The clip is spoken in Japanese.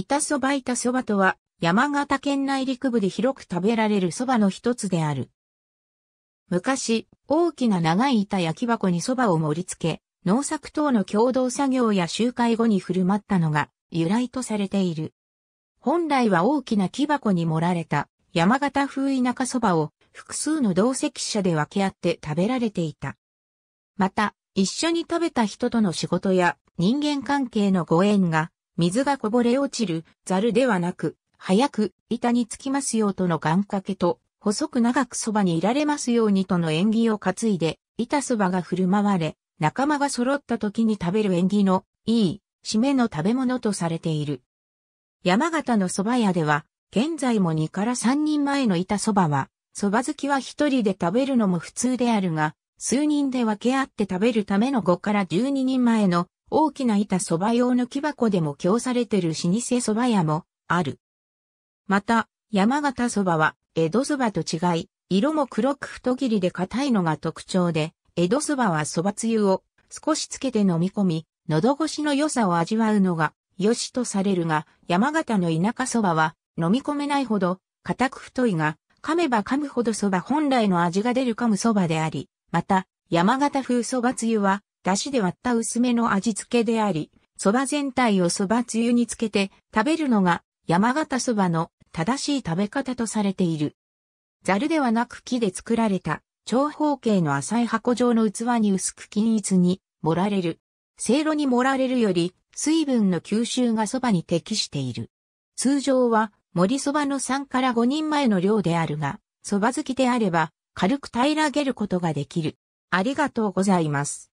板そば板そばとは、山形県内陸部で広く食べられるそばの一つである。昔、大きな長い板焼き箱にそばを盛り付け、農作等の共同作業や集会後に振る舞ったのが由来とされている。本来は大きな木箱に盛られた山形風田舎そばを複数の同席者で分け合って食べられていた。また、一緒に食べた人との仕事や人間関係のご縁が水がこぼれ落ちる、ざるではなく、早く板につきますよとの願掛けと、細く長くそばにいられますようにとの縁起を担いで、板そばが振る舞われ、仲間が揃った時に食べる縁起のいい締めの食べ物とされている。山形の蕎麦屋では、現在も2から3人前の板蕎麦は、蕎麦好きは一人で食べるのも普通であるが、数人で分け合って食べるための5から12人前の大きな板蕎麦用の木箱でも供されてる老舗蕎麦屋もある。また、山形蕎麦は江戸蕎麦と違い、色も黒く太切りで硬いのが特徴で、江戸蕎麦は蕎麦つゆを少しつけて飲み込み、喉越しの良さを味わうのが良しとされるが、山形の田舎蕎麦は飲み込めないほど硬く太いが、噛めば噛むほど蕎麦本来の味が出る噛む蕎麦であり、また、山形風蕎麦つゆは出汁で割った薄めの味付けであり、蕎麦全体を蕎麦つゆにつけて食べるのが山形蕎麦の正しい食べ方とされている。ざるではなく木で作られた長方形の浅い箱状の器に薄く均一に盛られる。せいろに盛られるより水分の吸収が蕎麦に適している。通常は盛り蕎麦の3から5人前の量であるが、蕎麦好きであれば軽く平らげることができる。ありがとうございます。